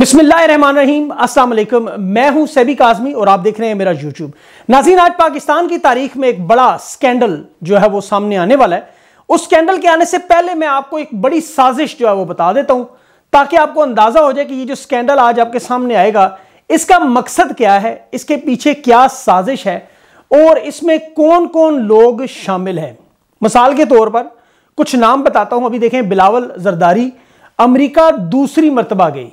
बिस्मिल्लाम अस्सलाम मैं हूं सैबी काजमी और आप देख रहे हैं मेरा यूट्यूब नाजीन आज पाकिस्तान की तारीख में एक बड़ा स्कैंडल जो है वो सामने आने वाला है उस स्कैंडल के आने से पहले मैं आपको एक बड़ी साजिश जो है वो बता देता हूं ताकि आपको अंदाजा हो जाए कि ये जो स्कैंडल आज आपके सामने आएगा इसका मकसद क्या है इसके पीछे क्या साजिश है और इसमें कौन कौन लोग शामिल हैं मिसाल के तौर पर कुछ नाम बताता हूं अभी देखें बिलावल जरदारी अमरीका दूसरी मरतबा गई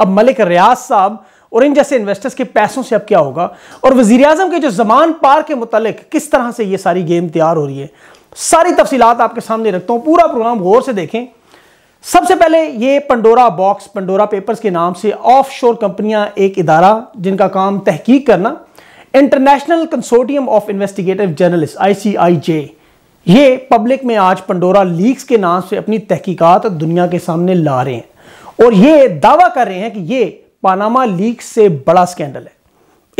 अब मलिक रियाज साहब और इन जैसे इन्वेस्टर्स के पैसों से अब क्या होगा और वजीर अजम के जो जमान पार के मुतालिक किस तरह से ये सारी गेम तैयार हो रही है सारी तफसीलात आपके सामने रखता हूँ पूरा प्रोग्राम गौर से देखें सबसे पहले ये पंडोरा बॉक्स पंडोरा पेपर्स के नाम से ऑफ शोर कंपनियां एक इदारा जिनका काम तहकीक करना international consortium of investigative journalist I I C J ये पब्लिक में आज पंडोरा लीक्स के नाम से अपनी तहकीकात दुनिया के सामने ला रहे हैं और ये दावा कर रहे हैं कि ये पानामा लीक से बड़ा स्कैंडल है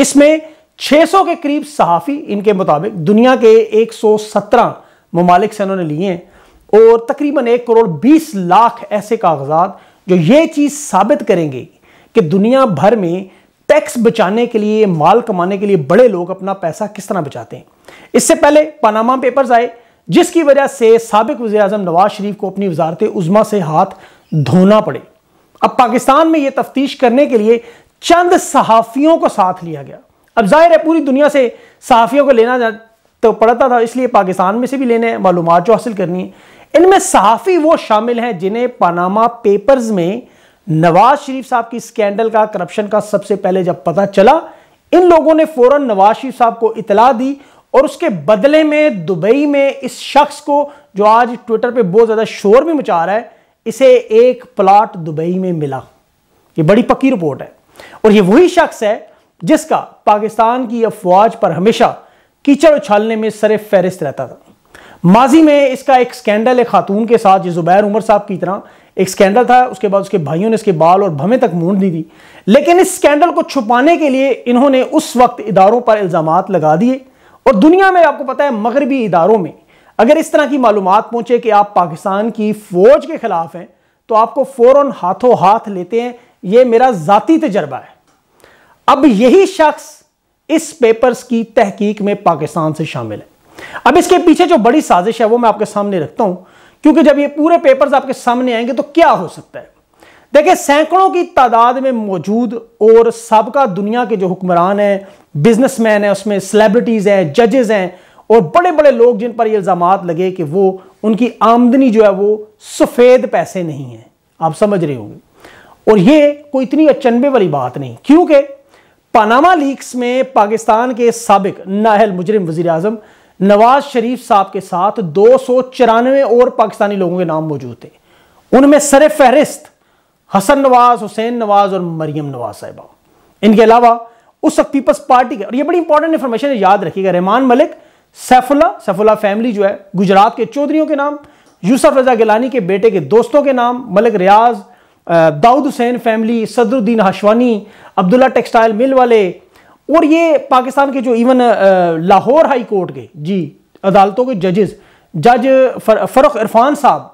इसमें 600 के करीब सहाफ़ी इनके मुताबिक दुनिया के 117 ममालिक से इन्होंने लिए हैं और तकरीबन एक करोड़ बीस लाख ऐसे कागजात जो ये चीज़ साबित करेंगे कि दुनिया भर में टैक्स बचाने के लिए माल कमाने के लिए बड़े लोग अपना पैसा किस तरह बचाते हैं इससे पहले पानामा पेपर्स आए जिसकी वजह से सबक वजी अजम नवाज शरीफ को अपनी वजारत उजमा से हाथ धोना पड़े अब पाकिस्तान में यह तफ्तीश करने के लिए चंद सहाफ़ियों को साथ लिया गया अब जाहिर है पूरी दुनिया से सहाफ़ियों को लेना तो पड़ता था इसलिए पाकिस्तान में से भी लेने हैं मालूम जो हासिल करनी है इनमें सहाफ़ी वो शामिल हैं जिन्हें पानामा पेपर्स में नवाज शरीफ साहब की स्कैंडल का करप्शन का सबसे पहले जब पता चला इन लोगों ने फौरन नवाज शरीफ साहब को इतला दी और उसके बदले में दुबई में इस शख्स को जो आज ट्विटर पे बहुत ज़्यादा शोर भी मचा रहा है इसे एक प्लॉट दुबई में मिला ये बड़ी पक्की रिपोर्ट है और ये वही शख्स है जिसका पाकिस्तान की अफवाज पर हमेशा कीचड़ उछालने में सर फहरिस्त रहता था माजी में इसका एक स्कैंडल है खातून के साथ ये जुबैर उमर साहब की तरह एक स्कैंडल था उसके बाद उसके भाइयों ने इसके बाल और भमे तक मूंढ दी थी लेकिन इस स्कैंडल को छुपाने के लिए इन्होंने उस वक्त इदारों पर इल्ज़ाम लगा दिए और दुनिया में आपको पता है मगरबी इदारों में अगर इस तरह की मालूम पहुंचे कि आप पाकिस्तान की फौज के खिलाफ हैं तो आपको फौरन हाथों हाथ लेते हैं यह मेरा जाती तजर्बा है अब यही शख्स इस पेपर्स की तहकीक में पाकिस्तान से शामिल है अब इसके पीछे जो बड़ी साजिश है वो मैं आपके सामने रखता हूं क्योंकि जब ये पूरे पेपर्स आपके सामने आएंगे तो क्या हो सकता है देखिए सैकड़ों की तादाद में मौजूद और सबका दुनिया के जो हुक्मरान हैं बिजनेसमैन हैं उसमें सेलिब्रिटीज़ हैं जजेस हैं और बड़े बड़े लोग जिन पर ये इल्ज़ाम लगे कि वो उनकी आमदनी जो है वो सफ़ेद पैसे नहीं है आप समझ रहे होंगे और ये कोई इतनी अचनबे वाली बात नहीं क्योंकि पनामा लीक्स में पाकिस्तान के सबक नाहल मुजरिम वजी अजम नवाज शरीफ साहब के साथ दो सौ चौरानवे और पाकिस्तानी लोगों के नाम मौजूद थे उनमें सर फहरिस्त हसन नवाज हुसैन नवाज और मरियम नवाज साहिबा इनके अलावा उस वक्त पीपल्स पार्टी के और ये बड़ी इंपॉर्टेंट इंफॉर्मेशन याद रखिएगा रहमान मलिक सैफुल्ला सैफुल्ला फैमिली जो है गुजरात के चौधरीों के नाम यूसफ रजा गिलानी के बेटे के दोस्तों के नाम Malik Riaz Dawood Hussain family Sadruddin Hashwani Abdullah textile mill वाले और ये पाकिस्तान के जो इवन लाहौर हाई कोर्ट के जी अदालतों के जजेस जज फर, फरुख इरफान साहब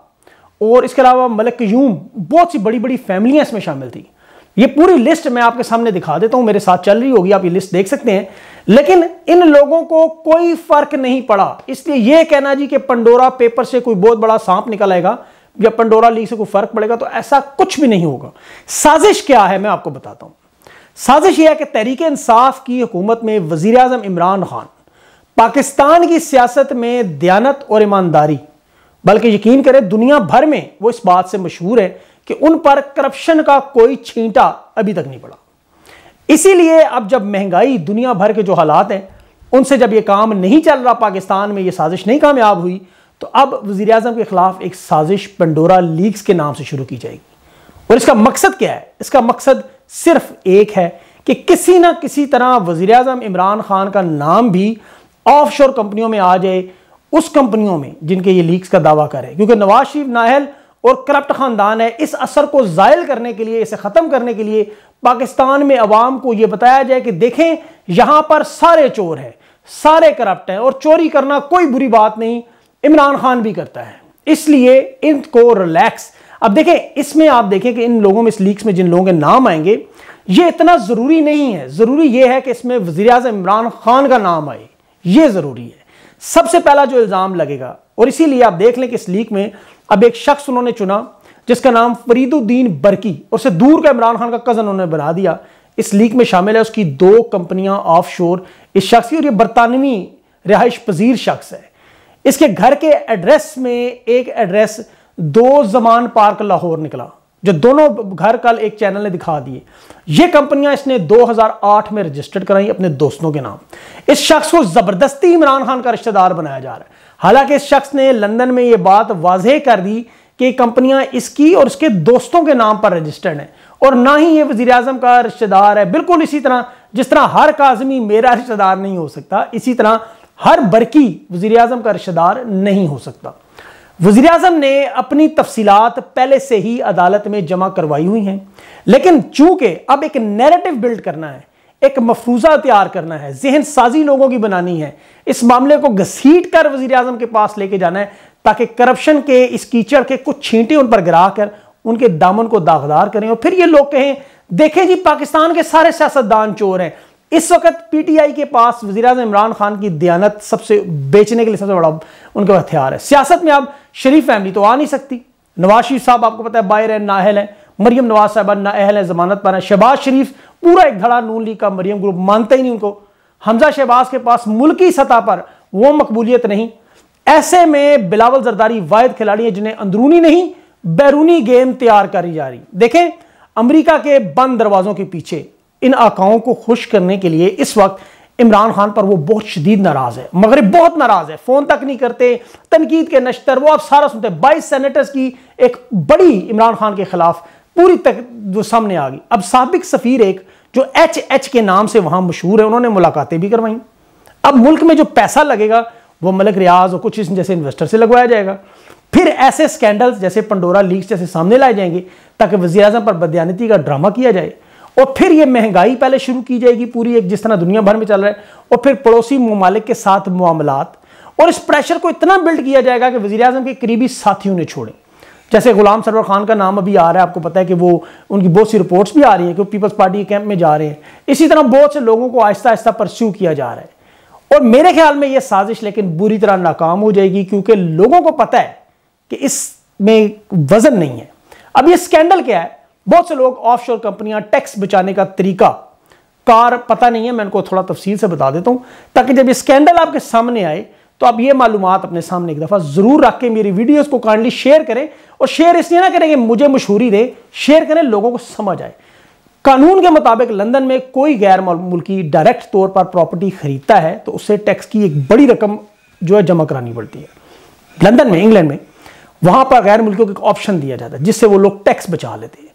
और इसके अलावा मलिक यूम बहुत सी बड़ी बड़ी फैमिलियाँ इसमें शामिल थी ये पूरी लिस्ट मैं आपके सामने दिखा देता हूं मेरे साथ चल रही होगी आप ये लिस्ट देख सकते हैं लेकिन इन लोगों को कोई फर्क नहीं पड़ा इसलिए यह कहना जी कि पंडोरा पेपर से कोई बहुत बड़ा सांप निकलेगा या पंडोरा लीग से कोई फर्क पड़ेगा तो ऐसा कुछ भी नहीं होगा साजिश क्या है मैं आपको बताता हूं साजिश यह है कि तहरीक इंसाफ की हुकूमत में वजीर अजम इमरान खान पाकिस्तान की सियासत में दयानत और ईमानदारी बल्कि यकीन करें दुनिया भर में वो इस बात से मशहूर है कि उन पर करप्शन का कोई छींटा अभी तक नहीं पड़ा इसीलिए अब जब महंगाई दुनिया भर के जो हालात हैं उनसे जब ये काम नहीं चल रहा पाकिस्तान में ये साजिश नहीं कामयाब हुई तो अब वजीर अजम के खिलाफ एक साजिश पंडोरा लीक्स के नाम से शुरू की जाएगी और इसका मकसद क्या है इसका मकसद सिर्फ एक है कि किसी ना किसी तरह वजीर अजम इमरान खान का नाम भी ऑफ शोर कंपनियों में आ जाए उस कंपनियों में जिनके ये लीक्स का दावा करें क्योंकि नवाज शरीफ नाहल और करप्ट ख़ानदान है इस असर को ज़ायल करने के लिए इसे ख़त्म करने के लिए पाकिस्तान में अवाम को यह बताया जाए कि देखें यहां पर सारे चोर हैं सारे करप्ट हैं और चोरी करना कोई बुरी बात नहीं इमरान खान भी करता है इसलिए इनको रिलैक्स अब देखें इसमें आप देखें कि इन लोगों में इस लीक्स में जिन लोगों के नाम आएंगे ये इतना ज़रूरी नहीं है ज़रूरी यह है कि इसमें वजी अजम इमरान खान का नाम आए ये ज़रूरी है सबसे पहला जो इल्ज़ाम लगेगा और इसीलिए आप देख लें कि इस लीक में अब एक शख्स उन्होंने चुना जिसका नाम फरीदुद्दीन बरकी और उसे दूर का इमरान खान का कज़न उन्होंने बना दिया इस लीग में शामिल है उसकी दो कंपनियां ऑफ शोर इस शख्स की और ये बरतानवी रिहाइश पजीर शख्स है इसके घर के एड्रेस में एक एड्रेस दो जमान पार्क लाहौर निकला जो दोनों घर कल एक चैनल ने दिखा दिए ये कंपनियां इसने 2008 में रजिस्टर्ड कराई अपने दोस्तों के नाम इस शख्स को जबरदस्ती इमरान खान का रिश्तेदार बनाया जा रहा है हालांकि इस शख्स ने लंदन में ये बात वाजह कर दी कि कंपनियां इसकी और इसके दोस्तों के नाम पर रजिस्टर्ड हैं और ना ही ये वजी अजम का रिश्तेदार है बिल्कुल इसी तरह जिस तरह हर काजमी मेरा रिश्तेदार नहीं हो सकता इसी तरह हर बरकी वजी अजम का रिश्तेदार नहीं हो सकता वजीर अजम ने अपनी तफसीलात पहले से ही अदालत में जमा करवाई हुई हैं लेकिन चूंकि अब एक नैरेटिव बिल्ड करना है एक मफरूजा तैयार करना है जहन साजी लोगों की बनानी है इस मामले को घसीट कर वजी अजम के पास लेके जाना है ताकि करप्शन के इस कीचड़ के कुछ छींटे उन पर गिरा कर उनके दामन को दागदार करें और फिर ये लोग कहें देखें जी पाकिस्तान के सारे सियासतदान चोर हैं इस वक्त पी टी आई के पास वजी अजम इमरान खान की दयानत सबसे बेचने के लिए सबसे बड़ा उनके हथियार है सियासत में अब शरीफ फैमिली तो आ नहीं सकती नवाज शरीफ साहब आपको पता है बाहर है नाहल है मरियम नवाज साहबा ना अहल जमानत पर शहबाज शरीफ पूरा एक धड़ा नून लीग का मरियम ग्रुप मानते ही नहीं उनको हमजा शहबाज के पास मुल्की सतह पर वो मकबूलियत नहीं ऐसे में बिलावल जरदारी वायद खिलाड़ी है जिन्हें अंदरूनी नहीं बैरूनी गेम तैयार करी जा रही देखें अमरीका के बंद दरवाजों के पीछे इन आकाओं को खुश करने के लिए इस वक्त इमरान खान पर वो बहुत शदीद नाराज है मगर बहुत नाराज है फोन तक नहीं करते तनकीद के नश्तर वो आप सारा सुनते बाईस सेनेटर्स की एक बड़ी इमरान खान के खिलाफ पूरी तक जो सामने आ गई अब सबक सफ़ीर एक जो एच एच के नाम से वहाँ मशहूर है उन्होंने मुलाकातें भी करवाई अब मुल्क में जो पैसा लगेगा वो मलक रियाज और कुछ इस जैसे इन्वेस्टर से लगवाया जाएगा फिर ऐसे स्कैंडल्स जैसे पंडोरा लीक जैसे सामने लाए जाएंगे ताकि वजी अजम पर बदयानती का ड्रामा किया जाए और फिर ये महंगाई पहले शुरू की जाएगी पूरी एक जिस तरह दुनिया भर में चल रहा है और फिर पड़ोसी ममालिक के साथ मामला और इस प्रेशर को इतना बिल्ड किया जाएगा कि वजी अजम के करीबी साथियों ने छोड़े जैसे गुलाम सरवर खान का नाम अभी आ रहा है आपको पता है कि वो उनकी बहुत सी रिपोर्ट्स भी आ रही हैं कि वो पीपल्स पार्टी के कैंप में जा रहे हैं इसी तरह बहुत से लोगों को आहिस्ता आहिस्ता परस्यू किया जा रहा है और मेरे ख्याल में ये साजिश लेकिन बुरी तरह नाकाम हो जाएगी क्योंकि लोगों को पता है कि इसमें वजन नहीं है अब ये स्कैंडल क्या है बहुत से लोग शोर कंपनियां टैक्स बचाने का तरीका कार पता नहीं है मैं उनको थोड़ा तफसील से बता देता हूं ताकि जब ये स्कैंडल आपके सामने आए तो आप ये मालूम अपने सामने एक दफ़ा ज़रूर रख के मेरी वीडियोज़ को काइंडली शेयर करें और शेयर इसलिए ना करें कि मुझे मशहूरी दे शेयर करें लोगों को समझ आए कानून के मुताबिक लंदन में कोई गैर मुल्की डायरेक्ट तौर पर प्रॉपर्टी खरीदता है तो उससे टैक्स की एक बड़ी रकम जो है जमा करानी पड़ती है लंदन में इंग्लैंड में वहां पर गैर मुल्कियों को एक ऑप्शन दिया जाता है जिससे वो लोग टैक्स बचा लेते हैं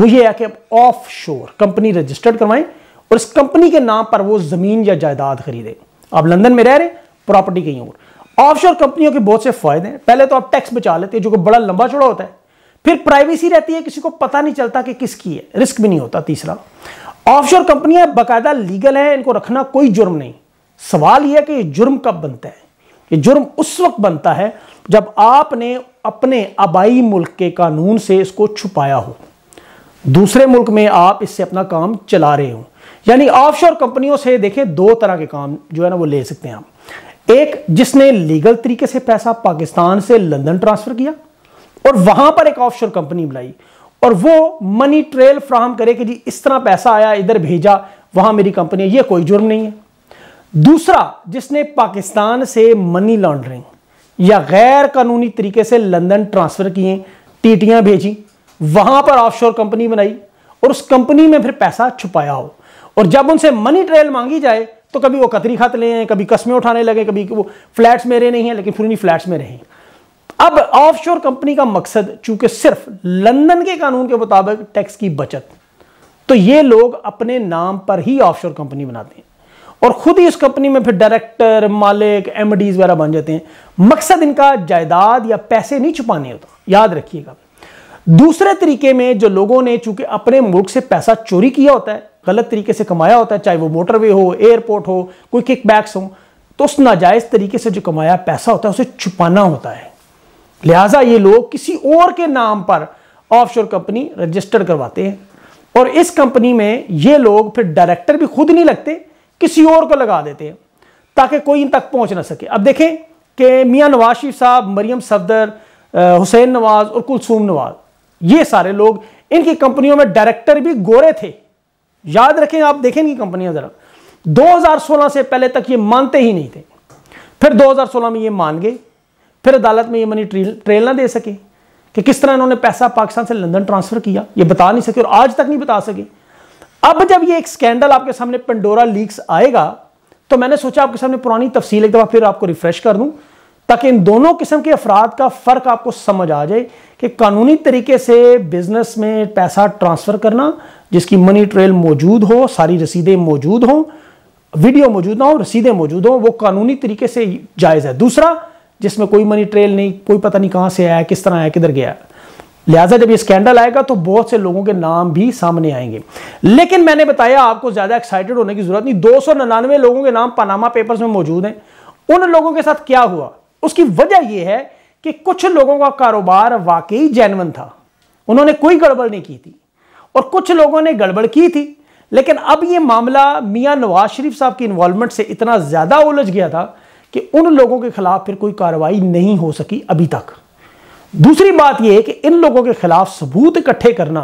वो ये है कि आप ऑफ शोर कंपनी रजिस्टर्ड करवाएं और इस कंपनी के नाम पर वो जमीन या जायदाद खरीदें आप लंदन में रह रहे प्रॉपर्टी कहीं और ऑफशोर कंपनियों के बहुत से फायदे हैं पहले तो आप टैक्स बचा लेते हैं जो कि बड़ा लंबा चौड़ा होता है फिर प्राइवेसी रहती है किसी को पता नहीं चलता कि किसकी है रिस्क भी नहीं होता तीसरा ऑफशोर कंपनियां बाकायदा लीगल हैं इनको रखना कोई जुर्म नहीं सवाल यह है कि जुर्म कब बनता है ये जुर्म उस वक्त बनता है जब आपने अपने आबाई मुल्क के कानून से इसको छुपाया हो दूसरे मुल्क में आप इससे अपना काम चला रहे हो यानी ऑफशोर कंपनियों से देखें दो तरह के काम जो है ना वो ले सकते हैं आप एक जिसने लीगल तरीके से पैसा पाकिस्तान से लंदन ट्रांसफर किया और वहां पर एक ऑफशोर कंपनी बनाई और वो मनी ट्रेल फ्राहम करे कि जी इस तरह पैसा आया इधर भेजा वहां मेरी कंपनी है ये कोई जुर्म नहीं है दूसरा जिसने पाकिस्तान से मनी लॉन्ड्रिंग या गैर कानूनी तरीके से लंदन ट्रांसफर किए टीटियां भेजी वहां पर ऑफशोर कंपनी बनाई और उस कंपनी में फिर पैसा छुपाया हो और जब उनसे मनी ट्रेल मांगी जाए तो कभी वो कतरी खत आए कभी कस्में उठाने लगे कभी वो फ्लैट्स में रहे नहीं हैं लेकिन फिर फ्लैट्स में रहें अब ऑफशोर कंपनी का मकसद चूंकि सिर्फ लंदन के कानून के मुताबिक टैक्स की बचत तो ये लोग अपने नाम पर ही ऑफशोर कंपनी बनाते हैं और खुद ही उस कंपनी में फिर डायरेक्टर मालिक एम वगैरह बन जाते हैं मकसद इनका जायदाद या पैसे नहीं छुपाने होता याद रखिएगा दूसरे तरीके में जो लोगों ने चूंकि अपने मुल्क से पैसा चोरी किया होता है गलत तरीके से कमाया होता है चाहे वो मोटरवे हो एयरपोर्ट हो कोई किक बैक्स हो तो उस नाजायज़ तरीके से जो कमाया पैसा होता है उसे छुपाना होता है लिहाजा ये लोग किसी और के नाम पर ऑफशोर कंपनी रजिस्टर करवाते हैं और इस कंपनी में ये लोग फिर डायरेक्टर भी खुद नहीं लगते किसी और को लगा देते हैं ताकि कोई इन तक पहुंच ना सके अब देखें कि मियाँ नवाज शरीफ साहब मरियम सफदर हुसैन नवाज और कुलसूम नवाज ये सारे लोग इनकी कंपनियों में डायरेक्टर भी गोरे थे याद रखें आप देखेंगी कंपनियां जरा 2016 से पहले तक ये मानते ही नहीं थे फिर 2016 में ये मान गए फिर अदालत में ये मनी ट्रेल ना दे सके कि किस तरह इन्होंने पैसा पाकिस्तान से लंदन ट्रांसफर किया ये बता नहीं सके और आज तक नहीं बता सके अब जब ये एक स्कैंडल आपके सामने पंडोरा लीक्स आएगा तो मैंने सोचा आपके सामने पुरानी तफसील एक दफ़ा फिर आपको रिफ्रेश कर दूं ताकि इन दोनों किस्म के अफराद का फ़र्क आपको समझ आ जाए कि कानूनी तरीके से बिज़नेस में पैसा ट्रांसफ़र करना जिसकी मनी ट्रेल मौजूद हो सारी रसीदें मौजूद हों वीडियो मौजूद ना हो रसीदें मौजूद हों वो कानूनी तरीके से जायज़ है दूसरा जिसमें कोई मनी ट्रेल नहीं कोई पता नहीं कहाँ से आया किस तरह आया किधर गया लिहाजा जब ये स्कैंडल आएगा तो बहुत से लोगों के नाम भी सामने आएंगे लेकिन मैंने बताया आपको ज़्यादा एक्साइटेड होने की ज़रूरत नहीं दो लोगों के नाम पनामा पेपर्स में मौजूद हैं उन लोगों के साथ क्या हुआ उसकी वजह यह है कि कुछ लोगों का कारोबार वाकई जैनवन था उन्होंने कोई गड़बड़ नहीं की थी और कुछ लोगों ने गड़बड़ की थी लेकिन अब यह मामला मियाँ नवाज शरीफ साहब की इन्वॉल्वमेंट से इतना ज़्यादा उलझ गया था कि उन लोगों के खिलाफ फिर कोई कार्रवाई नहीं हो सकी अभी तक दूसरी बात यह है कि इन लोगों के खिलाफ सबूत इकट्ठे करना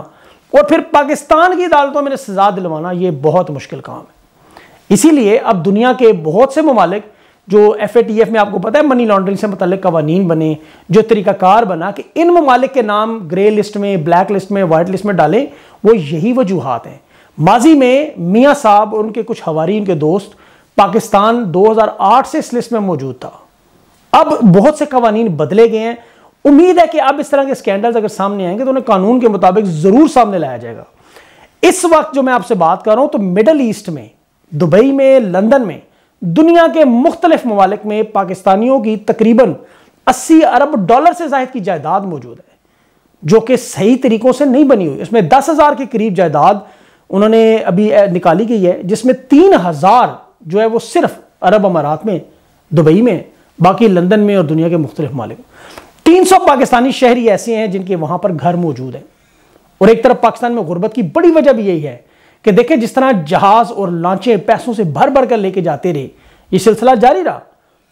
और फिर पाकिस्तान की अदालतों में सजा दिलवाना यह बहुत मुश्किल काम है इसीलिए अब दुनिया के बहुत से ममालिक जो एफ में आपको पता है मनी लॉन्ड्रिंग से मतलब कवानीन बने जो तरीकाकार बना कि इन ममालिक के नाम ग्रे लिस्ट में ब्लैक लिस्ट में वाइट लिस्ट में डालें वो यही वजूहत हैं माजी में मियाँ साहब और उनके कुछ हवारी उनके दोस्त पाकिस्तान 2008 से इस लिस्ट में मौजूद था अब बहुत से कवानीन बदले गए हैं उम्मीद है कि अब इस तरह के स्कैंडल्स अगर सामने आएंगे तो उन्हें कानून के मुताबिक ज़रूर सामने लाया जाएगा इस वक्त जो मैं आपसे बात कर रहा हूं तो मिडल ईस्ट में दुबई में लंदन में दुनिया के मुख्तलिफ ममालिक में पाकिस्तानियों की तकरीबन 80 अरब डॉलर से जायद की जायदाद मौजूद है जो कि सही तरीकों से नहीं बनी हुई इसमें दस हज़ार के करीब जायदाद उन्होंने अभी निकाली गई है जिसमें तीन हज़ार जो है वो सिर्फ अरब अमारात में दुबई में बाकी लंदन में और दुनिया के मुख्तलिफ मालिक तीन सौ पाकिस्तानी शहरी ऐसे हैं जिनके वहां पर घर मौजूद हैं और एक तरफ पाकिस्तान में गुर्बत की बड़ी वजह भी यही है कि देखें जिस तरह जहाज और लांचे पैसों से भर भर कर लेके जाते रहे ये सिलसिला जारी रहा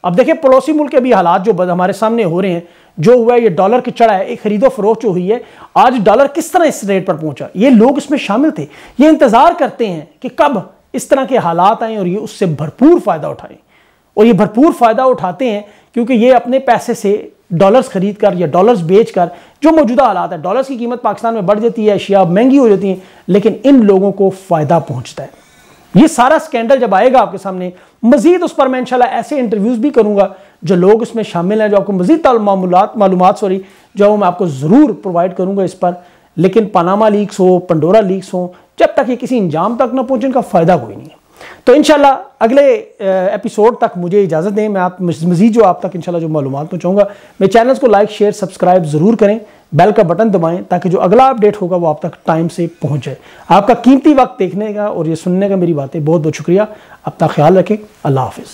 अब देखें पड़ोसी मुल्क के भी हालात जो हमारे सामने हो रहे हैं जो हुआ है ये डॉलर की चढ़ा है एक खरीदो फरोख जो हुई है आज डॉलर किस तरह इस रेट पर पहुंचा ये लोग इसमें शामिल थे ये इंतज़ार करते हैं कि कब इस तरह के हालात आए और ये उससे भरपूर फ़ायदा उठाएं और ये भरपूर फ़ायदा उठाते हैं क्योंकि ये अपने पैसे से डॉलर्स खरीद कर या डॉलर्स बेच कर जो मौजूदा हालात है डॉलर्स की कीमत पाकिस्तान में बढ़ जाती है अशिया महंगी हो जाती हैं लेकिन इन लोगों को फ़ायदा पहुंचता है ये सारा स्कैंडल जब आएगा आपके सामने मजीद उस पर मैं इंशाल्लाह ऐसे इंटरव्यूज़ भी करूँगा जो लोग इसमें शामिल हैं जो आपको मजीद मालूम सॉरी जो मैं आपको ज़रूर प्रोवाइड करूँगा इस पर लेकिन पनामा लीक्स हो पंडोरा लीक्स हो जब तक ये किसी इंजाम तक ना पहुँचे इनका फ़ायदा कोई नहीं है तो इन अगले एपिसोड तक मुझे इजाज़त दें मैं आप मज़ीद जो आप तक इन जो मालूम पहुँचाऊँगा तो मेरे चैनल्स को लाइक शेयर सब्सक्राइब ज़रूर करें बेल का बटन दबाएं ताकि जो अगला अपडेट होगा वो आप तक टाइम से पहुँच जाए आपका कीमती वक्त देखने का और ये सुनने का मेरी बातें बहुत बहुत शुक्रिया अपना ख्याल रखें अल्लाह हाफिज़